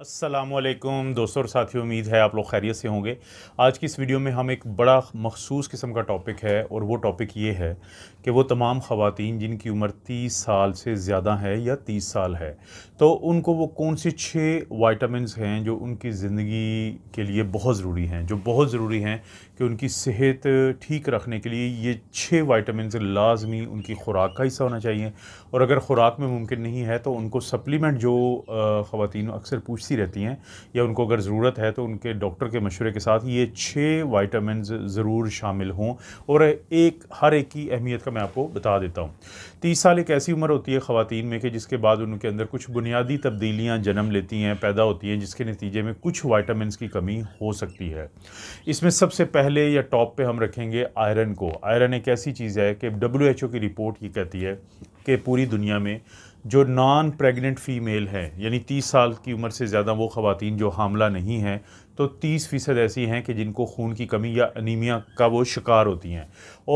असलम दोस्तों और साथियों उम्मीद है आप लोग खैरियत से होंगे आज की इस वीडियो में हम एक बड़ा मखसूस किस्म का टॉपिक है और वो टॉपिक ये है कि वो तमाम ख़वातीन जिनकी उम्र 30 साल से ज़्यादा है या 30 साल है तो उनको वो कौन से छः वाइटामिन हैं जो उनकी ज़िंदगी के लिए बहुत ज़रूरी हैं जो बहुत ज़रूरी हैं कि उनकी सेहत ठीक रखने के लिए ये छः वाइटामिन लाजमी उनकी खुराक का हिस्सा होना चाहिए और अगर ख़ुराक में मुमकिन नहीं है तो उनको सप्लीमेंट जो ख़वान अक्सर पूछ ऐसी रहती हैं या उनको अगर ज़रूरत है तो उनके डॉक्टर के मशवरे के साथ ये छः वाइटामिन ज़रूर शामिल हों और एक हर एक की अहमियत का मैं आपको बता देता हूँ तीस साल एक ऐसी उम्र होती है ख़वान में कि जिसके बाद उनके अंदर कुछ बुनियादी तब्दीलियाँ जन्म लेती हैं पैदा होती हैं जिसके नतीजे में कुछ वाइटामिन की कमी हो सकती है इसमें सबसे पहले या टॉप पर हम रखेंगे आयरन को आयरन एक ऐसी चीज़ है कि डब्ल्यू की रिपोर्ट ये कहती है कि पूरी दुनिया में जो नॉन प्रेग्नेंट फ़ीमेल है यानी तीस साल की उम्र से ज़्यादा वो ख़वातीन जो हामला नहीं हैं तो 30 फ़ीसद ऐसी हैं कि जिनको खून की कमी या अनीमिया का वो शिकार होती हैं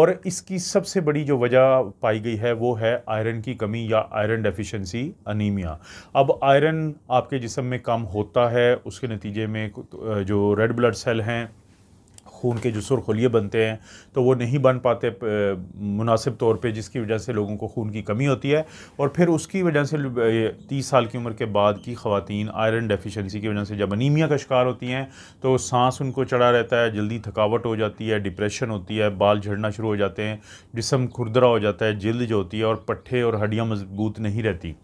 और इसकी सबसे बड़ी जो वजह पाई गई है वो है आयरन की कमी या आयरन डेफिशिएंसी अनीमिया अब आयरन आपके जिसम में कम होता है उसके नतीजे में जो रेड ब्लड सेल हैं खून के जो सुरखलिए बनते हैं तो वो नहीं बन पाते मुनासिब तौर पे जिसकी वजह से लोगों को खून की कमी होती है और फिर उसकी वजह से तीस साल की उम्र के बाद की खातन आयरन डेफिशेंसी की वजह से जब अनीमिया का शिकार होती हैं तो सांस उनको चढ़ा रहता है जल्दी थकावट हो जाती है डिप्रेशन होती है बाल झड़ना शुरू हो जाते हैं जिसम खुरदरा हो जाता है जल्द जो होती है और पट्ठे और हड्डियाँ मजबूत नहीं रहती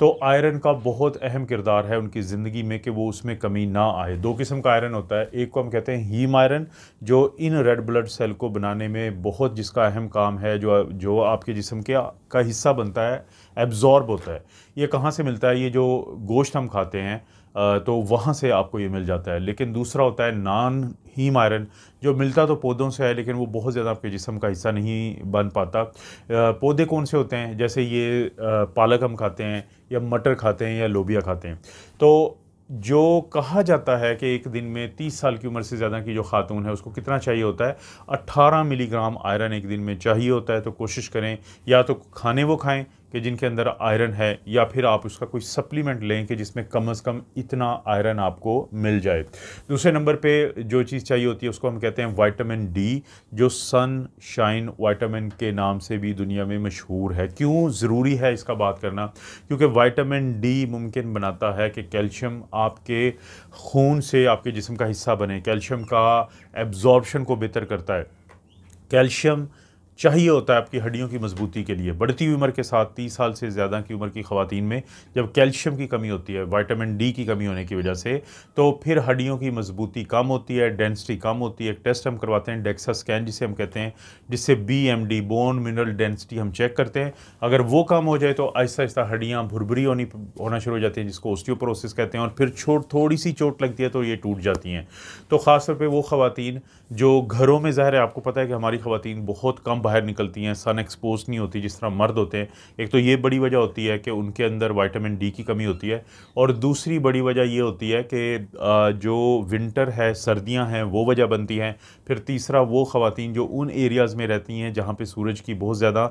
तो आयरन का बहुत अहम किरदार है उनकी ज़िंदगी में कि वो उसमें कमी ना आए दो किस्म का आयरन होता है एक को हम कहते हैं हीम आयरन जो जो इन रेड ब्लड सेल को बनाने में बहुत जिसका अहम काम है जो जो आपके जिसम के का हिस्सा बनता है एब्ज़ॉर्ब होता है ये कहाँ से मिलता है ये जो गोश्त हम खाते हैं तो वहाँ से आपको ये मिल जाता है लेकिन दूसरा होता है नान हीम आयरन जो मिलता तो पौधों से है लेकिन वो बहुत ज़्यादा आपके जिसम का हिस्सा नहीं बन पाता पौधे कौन से होते हैं जैसे ये पालक हम खाते हैं या मटर खाते हैं या लोबिया खाते हैं तो जो कहा जाता है कि एक दिन में 30 साल की उम्र से ज़्यादा की जो खातून है उसको कितना चाहिए होता है 18 मिलीग्राम आयरन एक दिन में चाहिए होता है तो कोशिश करें या तो खाने वो खाएं कि जिनके अंदर आयरन है या फिर आप उसका कोई सप्लीमेंट लें कि जिसमें कम से कम इतना आयरन आपको मिल जाए दूसरे नंबर पे जो चीज़ चाहिए होती है उसको हम कहते हैं वाइटामिन डी जो सन शाइन वाइटामिन के नाम से भी दुनिया में मशहूर है क्यों ज़रूरी है इसका बात करना क्योंकि वाइटामिन डी मुमकिन बनाता है कि कैल्शियम आपके खून से आपके जिसम का हिस्सा बने कैल्शियम का एब्जॉर्बशन को बेहतर करता है कैल्शियम चाहिए होता है आपकी हड्डियों की मजबूती के लिए बढ़ती हुई उम्र के साथ तीस साल से ज़्यादा की उम्र की खातन में जब कैल्शियम की कमी होती है वाइटामिन डी की कमी होने की वजह से तो फिर हड्डियों की मजबूती कम होती है डेंसिटी कम होती है एक टेस्ट हम करवाते हैं डेक्सा स्कैन जिसे हम कहते हैं जिससे B M D bone mineral density हम चेक करते हैं अगर वो कम हो जाए तो आहिस्ता आहिस्ता हड्डियाँ भुरभुरी होनी होना शुरू हो जाती हैं जिसको ओस्टियोप्रोसिस कहते हैं और फिर छोट थोड़ी सी चोट लगती है तो ये टूट जाती हैं तो ख़ासतौर पर वो ख़वान जो घरों में ज़ाहिर है आपको पता है कि हमारी ख़वान बहुत कम बाहर निकलती हैं सन एक्सपोज नहीं होती जिस तरह मर्द होते हैं एक तो ये बड़ी वजह होती है कि उनके अंदर वाइटामिन डी की कमी होती है और दूसरी बड़ी वजह ये होती है कि जो विंटर है सर्दियाँ हैं वो वजह बनती हैं फिर तीसरा वो ख़वान जो उन एरियाज़ में रहती हैं जहाँ पर सूरज की बहुत ज़्यादा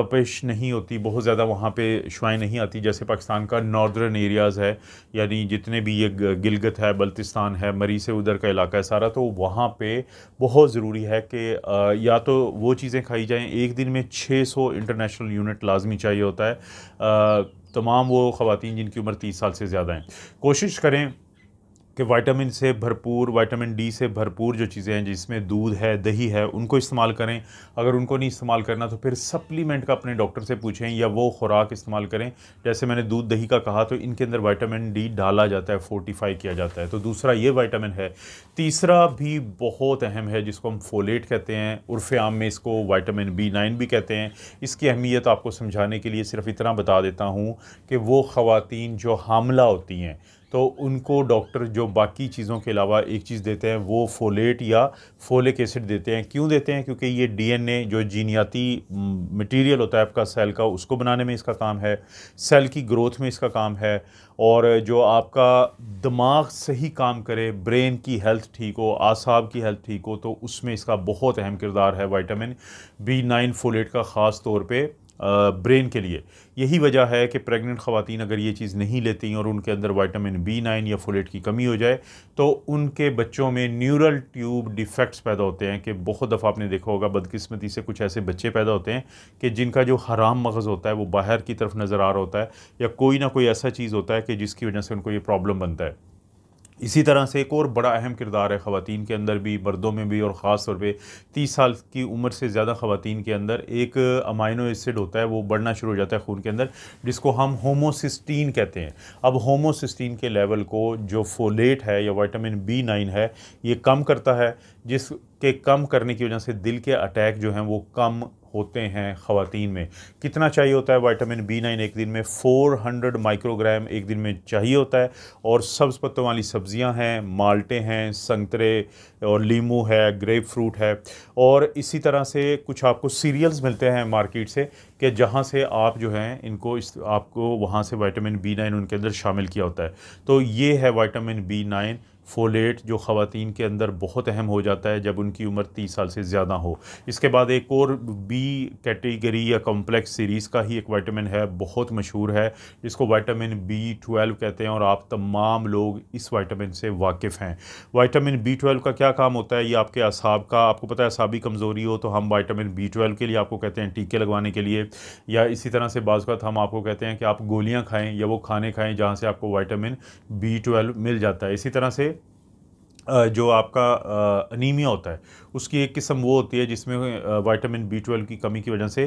तपिश नहीं होती बहुत ज़्यादा वहाँ पर शुआएँ नहीं आती जैसे पाकिस्तान का नॉर्दर्न एरियाज़ है यानी जितने भी ये गिलगत है बल्तिस्तान है मरी से उधर का इलाका है सारा तो वहाँ पे बहुत ज़रूरी है कि या तो वो चीज़ें खाई जाएँ एक दिन में 600 इंटरनेशनल यूनिट लाजमी चाहिए होता है तमाम वो ख़वान जिनकी उम्र तीस साल से ज़्यादा हैं कोशिश करें कि विटामिन से भरपूर विटामिन डी से भरपूर जो चीज़ें हैं जिसमें दूध है दही है उनको इस्तेमाल करें अगर उनको नहीं इस्तेमाल करना तो फिर सप्लीमेंट का अपने डॉक्टर से पूछें या वो खुराक इस्तेमाल करें जैसे मैंने दूध दही का कहा तो इनके अंदर विटामिन डी डाला जाता है फोर्टिफाई किया जाता है तो दूसरा ये वाइटामिन है तीसरा भी बहुत अहम है जिसको हम फोलेट कहते हैं उर्फ आम में इसको वाइटामिन बी नाइन भी कहते हैं इसकी अहमियत आपको समझाने के लिए सिर्फ इतना बता देता हूँ कि वो ख़वान जो हामला होती हैं तो उनको डॉक्टर जो बाकी चीज़ों के अलावा एक चीज़ देते हैं वो फोलेट या फोलिक एसिड देते हैं क्यों देते हैं क्योंकि ये डीएनए जो जीनियाती मटेरियल होता है आपका सेल का उसको बनाने में इसका काम है सेल की ग्रोथ में इसका काम है और जो आपका दिमाग सही काम करे ब्रेन की हेल्थ ठीक हो आसाब की हेल्थ ठीक हो तो उसमें इसका बहुत अहम किरदार है वाइटामिन बी नाइन फोलेट का ख़ास तौर पर ब्रेन के लिए यही वजह है कि प्रेग्नेंट ख़वान अगर ये चीज़ नहीं लेती और उनके अंदर वाइटामिन बी नाइन या फोलेट की कमी हो जाए तो उनके बच्चों में न्यूरल ट्यूब डिफेक्ट्स पैदा होते हैं कि बहुत दफ़ा आपने देखा होगा बदकिस्मती से कुछ ऐसे बच्चे पैदा होते हैं कि जिनका जो हराम मगज़ होता है वो बाहर की तरफ नज़र आ रहा होता है या कोई ना कोई ऐसा चीज़ होता है कि जिसकी वजह से उनको ये प्रॉब्लम बनता है इसी तरह से एक और बड़ा अहम किरदार है ख़वान के अंदर भी मर्दों में भी और ख़ास तौर पर तीस साल की उम्र से ज़्यादा ख़वान के अंदर एक अमाइनो एसिड होता है वो बढ़ना शुरू हो जाता है खून के अंदर जिसको हम होमोसिस्टीन कहते हैं अब होमोसिस्टीन के लेवल को जो फोलेट है या वाइटामिन बी नाइन है ये कम करता है जिसके कम करने की वजह से दिल के अटैक जो हैं वो कम होते हैं ख़वातीन में कितना चाहिए होता है वाइटामिन बी नाइन एक दिन में 400 माइक्रोग्राम एक दिन में चाहिए होता है और सब्ज़ पत्तों वाली सब्ज़ियां हैं माल्टे हैं संतरे और लीमू है ग्रेप फ्रूट है और इसी तरह से कुछ आपको सीरियल्स मिलते हैं मार्केट से कि जहाँ से आप जो हैं इनको इस आपको वहाँ से वाइटामिन बी नाइन उनके अंदर शामिल किया होता है तो ये है वाइटामिन बी नाइन फोलेट जो ख़वान के अंदर बहुत अहम हो जाता है जब उनकी उम्र तीस साल से ज़्यादा हो इसके बाद एक और बी कैटेगरी या कॉम्प्लेक्स सीरीज़ का ही एक वाइटामिन है बहुत मशहूर है इसको वाइटामिन बी ट्वेल्व कहते हैं और आप तमाम लोग इस वाइटामिन से वाकिफ़ हैं वाइटामिन बी ट्वेल्व का क्या काम होता है ये आपके असाब का आपको पता है असाबी कमज़ोरी हो तो हम वाइटामिन बी ट्वेल्व के लिए आपको कहते हैं टीके लगवाने के लिए या इसी तरह से बाज़त हम आपको कहते हैं कि आप गोलियाँ खाएँ या वो खाने खाएँ जहाँ से आपको वाइटामिन बी ट्वेल्व मिल जाता है इसी तरह से जो आपका अनीमिया होता है उसकी एक किस्म वो होती है जिसमें वाइटामिन बी ट्वेल्व की कमी की वजह से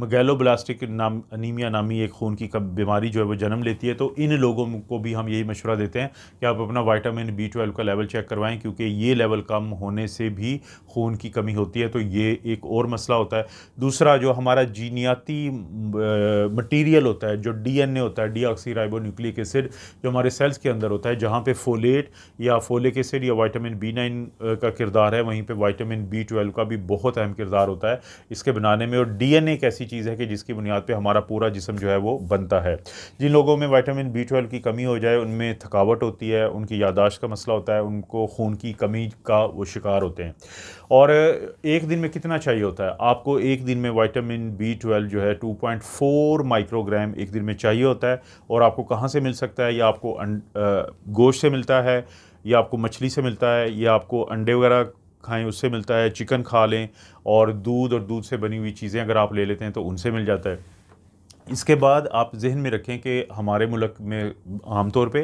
मगैलोब्लास्टिक नाम अनीमिया नामी एक खून की बीमारी जो है वो जन्म लेती है तो इन लोगों को भी हम यही मशवरा देते हैं कि आप अपना वाइटामिन बी ट्वेल्व का लेवल चेक करवाएं क्योंकि ये लेवल कम होने से भी खून की कमी होती है तो ये एक और मसला होता है दूसरा जो हमारा जीनियाती मटीरियल होता है जो डी होता है डी न्यूक्लिक एसिड जो हमारे सेल्स के अंदर होता है जहाँ पर फोलेट या फोलिक फोलिक एसिड या वाइटामिन बी नाइन का किरदार है वहीं पे वाइटामिन बी ट्वेल्व का भी बहुत अहम किरदार होता है इसके बनाने में और डीएनए एक ऐसी चीज़ है कि जिसकी बुनियाद पे हमारा पूरा जिसम जो है वो बनता है जिन लोगों में वाइटामिन बी ट्वेल्व की कमी हो जाए उनमें थकावट होती है उनकी यादाश्त का मसला होता है उनको खून की कमी का वो शिकार होते हैं और एक दिन में कितना चाहिए होता है आपको एक दिन में वाइटामिन बी ट्वेल्व जो है टू पॉइंट फोर माइक्रोग्राम एक दिन में चाहिए होता है और आपको कहाँ से मिल सकता है या आपको अं, गोश्त से मिलता है ये आपको मछली से मिलता है या आपको अंडे वगैरह खाएं उससे मिलता है चिकन खा लें और दूध और दूध से बनी हुई चीज़ें अगर आप ले लेते हैं तो उनसे मिल जाता है इसके बाद आप जहन में रखें कि हमारे मुल्क में आम तौर पे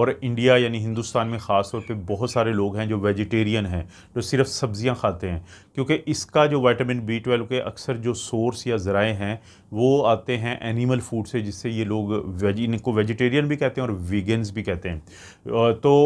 और इंडिया यानी हिंदुस्तान में ख़ास तौर पे बहुत सारे लोग हैं जो वेजिटेरियन हैं जो सिर्फ सब्ज़ियां खाते हैं क्योंकि इसका जो विटामिन बी ट्वेल्व के अक्सर जो सोर्स या ज़राए हैं वो आते हैं एनिमल फूड से जिससे ये लोग वेज इनको वेजिटेरियन भी कहते हैं और वीगन्स भी कहते हैं तो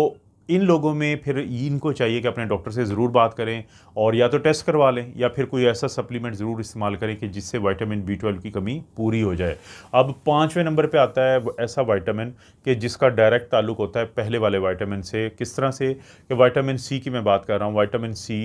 इन लोगों में फिर इनको चाहिए कि अपने डॉक्टर से ज़रूर बात करें और या तो टेस्ट करवा लें या फिर कोई ऐसा सप्लीमेंट ज़रूर इस्तेमाल करें कि जिससे वाइटामिन बी ट्वेल्व की कमी पूरी हो जाए अब पाँचवें नंबर पर आता है ऐसा वाइटामिन कि जिसका डायरेक्ट ताल्लुक होता है पहले वाले वाइटामिन से किस तरह से कि वाइटामिन सी की मैं बात कर रहा हूँ वाइटामिन सी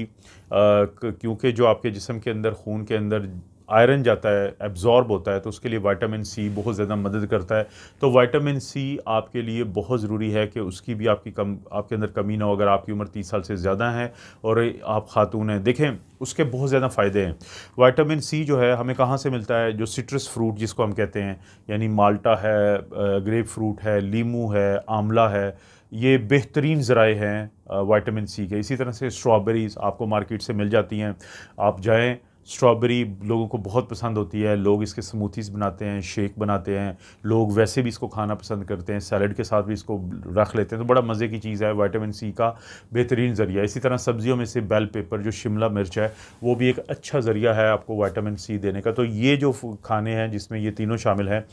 क्योंकि जो आपके जिसम के अंदर खून के अंदर आयरन जाता है एब्ज़ॉर्ब होता है तो उसके लिए वाइटामिन सी बहुत ज़्यादा मदद करता है तो वाइटामिन सी आपके लिए बहुत ज़रूरी है कि उसकी भी आपकी कम आपके अंदर कमी ना हो अगर आपकी उम्र तीस साल से ज़्यादा है और आप ख़ातून हैं देखें उसके बहुत ज़्यादा फ़ायदे हैं वाइटामिन सी जो है हमें कहाँ से मिलता है जो सिट्रस फ्रूट जिसको हम कहते हैं यानी माल्टा है ग्रेप फ्रूट है लीमू है आंवला है ये बेहतरीन ज़राए हैं वाइटामिन सी के इसी तरह से स्ट्रॉबेरीज़ आपको मार्केट से मिल जाती हैं आप जाएँ स्ट्रॉबेरी लोगों को बहुत पसंद होती है लोग इसके स्मूथीज़ बनाते हैं शेक बनाते हैं लोग वैसे भी इसको खाना पसंद करते हैं सैलड के साथ भी इसको रख लेते हैं तो बड़ा मज़े की चीज़ है वाइटामिन सी का बेहतरीन ज़रिया इसी तरह सब्जियों में से बेल पेपर जो शिमला मिर्च है वो भी एक अच्छा ज़रिया है आपको वाइटामिन सी देने का तो ये जो खाने हैं जिसमें ये तीनों शामिल हैं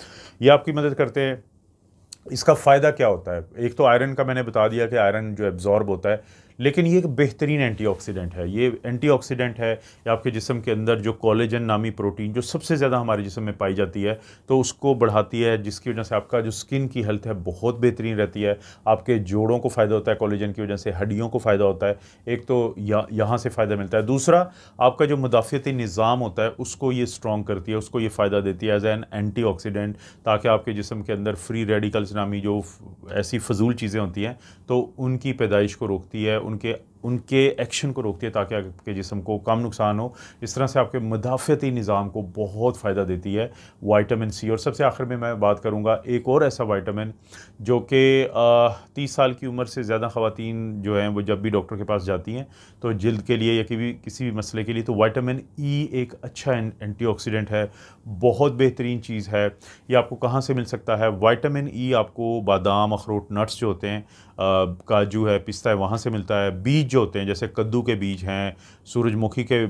ये आपकी मदद करते हैं इसका फ़ायदा क्या होता है एक तो आयरन का मैंने बता दिया कि आयरन जो एब्ज़ॉर्ब होता है लेकिन ये एक बेहतरीन एंटीऑक्सीडेंट है ये एंटीऑक्सीडेंट है या आपके जिसम के अंदर जो कॉलेजन नामी प्रोटीन जो सबसे ज़्यादा हमारे जिसम में पाई जाती है तो उसको बढ़ाती है जिसकी वजह से आपका जो स्किन की हेल्थ है बहुत बेहतरीन रहती है आपके जोड़ों को फ़ायदा होता है कॉलेजन की वजह से हड्डियों को फ़ायदा होता है एक तो या, यहाँ से फ़ायदा मिलता है दूसरा आपका जो मुदाफ़ती निज़ाम होता है उसको ये स्ट्रॉन्ग करती है उसको ये फ़ायदा देती है एज एन एंटी ताकि आपके जिसम के अंदर फ्री रेडिकल्स नामी जो ऐसी फजूल चीज़ें होती हैं तो उनकी पैदाइश को रोकती है उनके उनके एक्शन को रोकती है ताकि आपके जिसम को कम नुकसान हो इस तरह से आपके मदाफ़ती निज़ाम को बहुत फ़ायदा देती है वाइटामिन सी और सबसे आखिर में मैं बात करूँगा एक और ऐसा वाइटामिन जो कि तीस साल की उम्र से ज़्यादा ख़वान जो हैं वो जब भी डॉक्टर के पास जाती हैं तो जल्द के लिए या भी किसी भी मसले के लिए तो वाइटामिन ई एक अच्छा ऑक्सीडेंट है बहुत बेहतरीन चीज़ है ये आपको कहाँ से मिल सकता है वाइटामिन ई आपको बादाम अखरोट नट्स जो होते हैं काजू है पिस्ता है वहाँ से मिलता है बीज बीज होते हैं जैसे कद्दू के बीज हैं सूरजमुखी के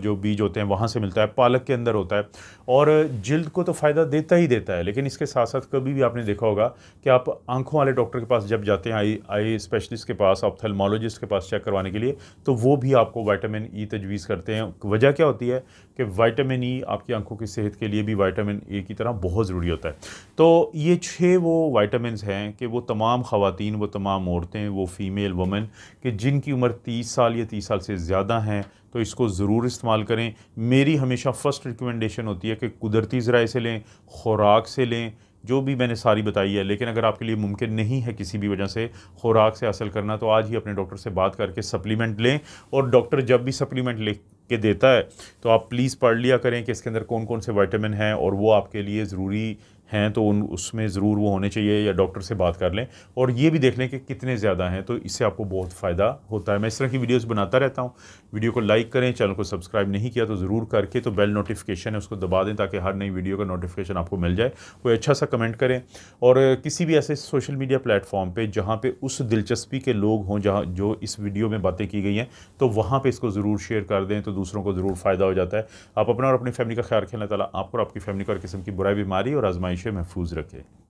जो बीज होते हैं वहाँ से मिलता है पालक के अंदर होता है और जल्द को तो फ़ायदा देता ही देता है लेकिन इसके साथ साथ कभी भी आपने देखा होगा कि आप आंखों वाले डॉक्टर के पास जब जाते हैं आई आई स्पेशलिस्ट के पास ऑप्थेलमोलॉजिस्ट के पास चेक करवाने के लिए तो वो भी आपको वाइटामिन ई तजवीज़ करते हैं वजह क्या होती है कि वाइटामिन ई आपकी आंखों की सेहत के लिए भी वाइटामिन ए की तरह बहुत ज़रूरी होता है तो ये छः वो वाइटामस हैं कि वो तमाम ख़वान वो तमाम औरतें वो फ़ीमेल वमेन कि जिनकी उम्र उम्र 30 साल या 30 साल से ज़्यादा हैं तो इसको ज़रूर इस्तेमाल करें मेरी हमेशा फ़र्स्ट रिकमेंडेशन होती है कि कुदरती ज़राए से लें खुराक से लें जो भी मैंने सारी बताई है लेकिन अगर आपके लिए मुमकिन नहीं है किसी भी वजह से खुराक से हासिल करना तो आज ही अपने डॉक्टर से बात करके सप्लीमेंट लें और डॉक्टर जब भी सप्लीमेंट ले के देता है तो आप प्लीज़ पढ़ लिया करें कि इसके अंदर कौन कौन से वाइटामिन हैं और वो आपके लिए ज़रूरी हैं तो उन उसमें ज़रूर वो होने चाहिए या डॉक्टर से बात कर लें और ये भी देख लें कि कितने ज़्यादा हैं तो इससे आपको बहुत फ़ायदा होता है मैं इस तरह की वीडियोस बनाता रहता हूँ वीडियो को लाइक करें चैनल को सब्सक्राइब नहीं किया तो ज़रूर करके तो बेल नोटिफिकेशन है उसको दबा दें ताकि हर नई वीडियो का नोटिफिकेशन आपको मिल जाए कोई अच्छा सा कमेंट करें और किसी भी ऐसे सोशल मीडिया प्लेटफॉर्म पर जहाँ पर उस दिलचस्पी के लोग हों जहाँ जो इस वीडियो में बातें की गई हैं तो वहाँ पर इसको ज़रूर शेयर कर दें तो दूसरों को ज़रूर फ़ायदा हो जाता है आप अपना और अपनी फैमिली का ख्याल रखें अल्लाह आपको आपकी फैमिली को हर किस्म की बुराई बीमारी और आजमाई फरमाइश महफूज रखे